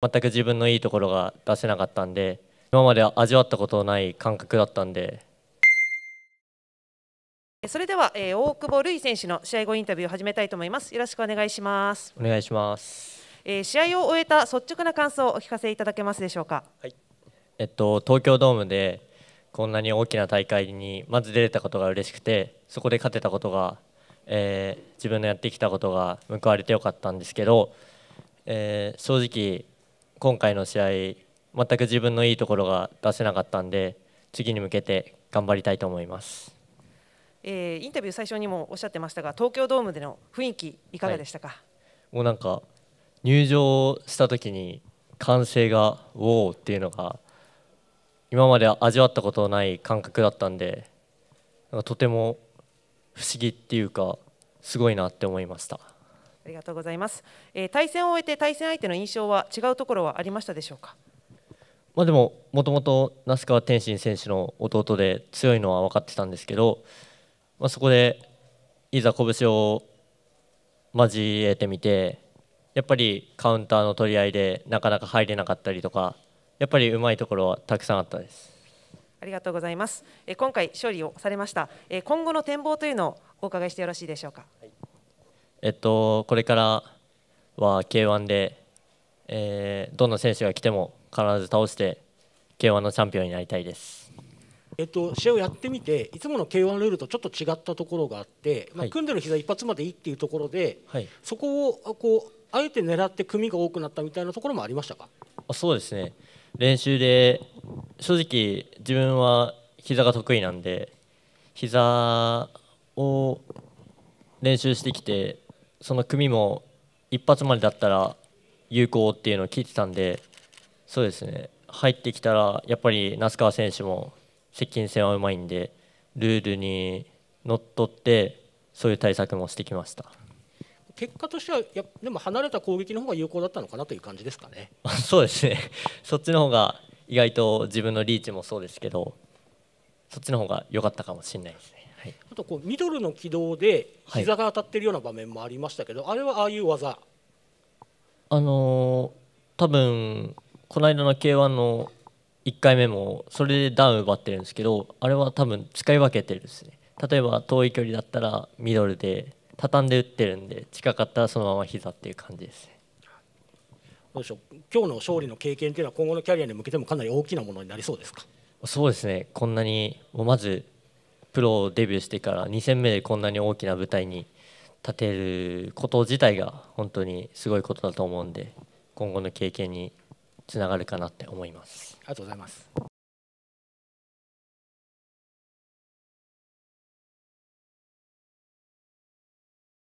全く自分のいいところが出せなかったんで今まで味わったことのない感覚だったんでそれでは、えー、大久保瑠衣選手の試合後インタビューを始めたいと思いますよろしくお願いしますお願いします、えー、試合を終えた率直な感想をお聞かせいただけますでしょうかはいえっと東京ドームでこんなに大きな大会にまず出れたことが嬉しくてそこで勝てたことが、えー、自分のやってきたことが報われてよかったんですけど、えー、正直今回の試合、全く自分のいいところが出せなかったんで、次に向けて頑張りたいと思います。えー、インタビュー最初にもおっしゃってましたが、東京ドームでの雰囲気いかがでしたか。はい、もうなんか入場した時に歓声がウォーっていうのが今まで味わったことのない感覚だったんで、なんかとても不思議っていうかすごいなって思いました。りがとうございます、えー、対戦を終えて対戦相手の印象は違うところはありましたでしょうかまあ、でももともと那須川天心選手の弟で強いのは分かってたんですけど、まあ、そこでいざ拳を交えてみてやっぱりカウンターの取り合いでなかなか入れなかったりとかやっぱりうまいところはたくさんあったですありがとうございます今回勝利をされました今後の展望というのをお伺いしてよろしいでしょうかえっと、これからは K1 で、えー、どんな選手が来ても必ず倒して K1 のチャンピオンになりたいです。えっと、試合をやってみていつもの k 1ルールとちょっと違ったところがあって、まあ、組んでる膝一発までいいっていうところで、はい、そこをこうあえて狙って組が多くなったみたいなところもありましたかあそうですね練習で正直自分は膝が得意なんで膝を練習してきてその組も一発までだったら有効っていうのを聞いてたんでそうですね入ってきたらやっぱり那須川選手も接近戦はうまいんでルールにのっとってそういう対策もしてきました結果としてはやでも離れた攻撃の方が有効だったのかなという感じですかね そうですねそっちの方が意外と自分のリーチもそうですけどそっちの方が良かったかもしれないですねはい、あとこうミドルの軌道で膝が当たってるような場面もありましたけど、はい、あれはああいう技あのー、多分この間の k 1の1回目もそれでダウン奪ってるんですけどあれは多分使い分けてるですね例えば遠い距離だったらミドルで畳んで打ってるんで近かったらそのまま膝っていう感じですねどうでしょう今日の勝利の経験というのは今後のキャリアに向けてもかなり大きなものになりそうですかそうですねこんなにもうまずプロデビューしてから2戦目でこんなに大きな舞台に立てること自体が本当にすごいことだと思うんで今後の経験につながるかなって思います。ありがとうございます